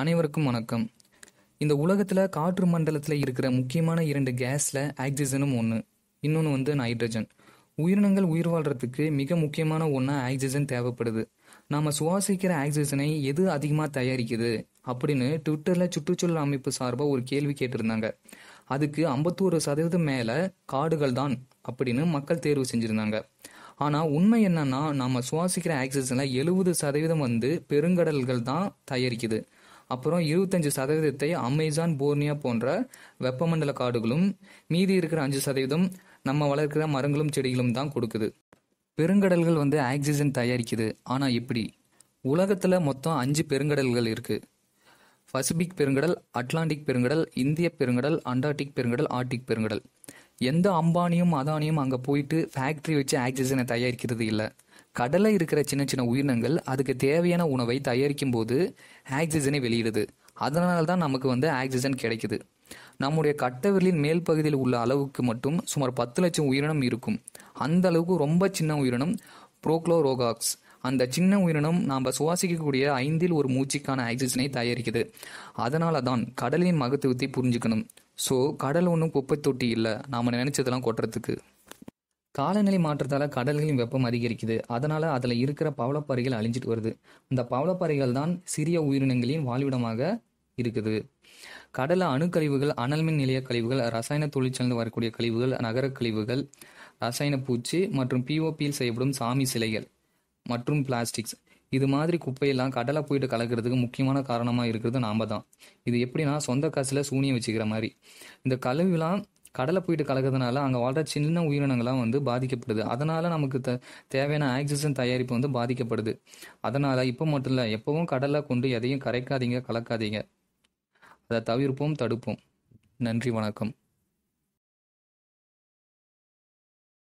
அனைவருக்கும் வணக்கம் இந்த உலகத்தில் காற்று மண்டலத்தில் இருக்கிற முக்கியமான இரண்டு கேஸில் ஆக்சிஜனும் ஒன்று இன்னொன்று வந்து நைட்ரஜன் உயிரினங்கள் உயிர் வாழ்கிறதுக்கு மிக முக்கியமான ஒன்றா ஆக்சிஜன் தேவைப்படுது நாம் சுவாசிக்கிற ஆக்சிஜனை எது அதிகமாக தயாரிக்குது அப்படின்னு ட்விட்டரில் சுற்றுச்சூழல் அமைப்பு சார்பாக ஒரு கேள்வி கேட்டிருந்தாங்க அதுக்கு ஐம்பத்தோரு சதவீதம் மேலே காடுகள் தான் அப்படின்னு மக்கள் தேர்வு செஞ்சுருந்தாங்க ஆனால் உண்மை என்னன்னா நம்ம சுவாசிக்கிற ஆக்சிஜனில் எழுபது சதவீதம் வந்து பெருங்கடல்கள் தான் தயாரிக்குது அப்புறம் இருபத்தஞ்சு சதவீதத்தை அமேசான் போர்னியா போன்ற வெப்பமண்டல காடுகளும் மீதி இருக்கிற அஞ்சு சதவீதம் நம்ம வளர்க்கிற மரங்களும் செடிகளும் தான் கொடுக்குது பெருங்கடல்கள் வந்து ஆக்சிஜன் தயாரிக்குது ஆனால் எப்படி உலகத்தில் மொத்தம் அஞ்சு பெருங்கடல்கள் இருக்குது பசிபிக் பெருங்கடல் அட்லாண்டிக் பெருங்கடல் இந்திய பெருங்கடல் அண்டார்டிக் பெருங்கடல் ஆர்டிக் பெருங்கடல் எந்த அம்பானியும் அதானியும் அங்கே போயிட்டு ஃபேக்ட்ரி வச்சு ஆக்சிஜனை தயாரிக்கிறது இல்லை கடல இருக்கிற சின்ன சின்ன உயிரினங்கள் அதுக்கு தேவையான உணவை தயாரிக்கும் போது ஆக்சிஜனை வெளியிடுது அதனால தான் நமக்கு வந்து ஆக்சிஜன் கிடைக்குது நம்முடைய கட்டவிரலின் மேல் பகுதியில் உள்ள அளவுக்கு மட்டும் சுமார் பத்து லட்சம் உயிரினம் இருக்கும் அந்த அளவுக்கு ரொம்ப சின்ன உயிரினம் புரோக்ளோரோகாக்ஸ் அந்த சின்ன உயிரினம் நாம் சுவாசிக்கக்கூடிய ஐந்தில் ஒரு மூச்சுக்கான ஆக்சிஜனை தயாரிக்குது அதனால தான் கடலின் மகத்துவத்தை புரிஞ்சுக்கணும் ஸோ கடல் ஒன்றும் குப்பை தொட்டி இல்லை நாம் நினைச்சதெல்லாம் கொட்டுறதுக்கு காலநிலை மாற்றத்தால் கடல்களின் வெப்பம் அதிகரிக்குது அதனால் அதில் இருக்கிற பவளப்பாறைகள் அழிஞ்சிட்டு வருது இந்த பவளப்பாறைகள் தான் சிறிய உயிரினங்களின் வாழ்விடமாக இருக்குது கடல அணுக்கழிவுகள் அனல்மின் நிலைய கழிவுகள் ரசாயன தொழிற்சாலையில் வரக்கூடிய கழிவுகள் நகர கழிவுகள் ரசாயன பூச்சி மற்றும் பிஓபியில் செய்யப்படும் சாமி சிலைகள் மற்றும் பிளாஸ்டிக்ஸ் இது மாதிரி குப்பையெல்லாம் கடலை போயிட்டு கலக்கிறதுக்கு முக்கியமான காரணமாக இருக்கிறது நாம் தான் இது எப்படின்னா சொந்த காசில் சூனியம் வச்சுக்கிற மாதிரி இந்த கழிவுலாம் கடலை போயிட்டு கலக்கிறதுனால அங்கே வாழ்கிற சின்ன உயிரினங்கள்லாம் வந்து பாதிக்கப்படுது அதனால் நமக்கு த தேவையான ஆக்சிஜன் தயாரிப்பு வந்து பாதிக்கப்படுது அதனால் இப்போ மட்டும் இல்லை எப்போவும் கடலை கொண்டு எதையும் கரைக்காதீங்க கலக்காதீங்க அதை தவிர்ப்போம் தடுப்போம் நன்றி வணக்கம்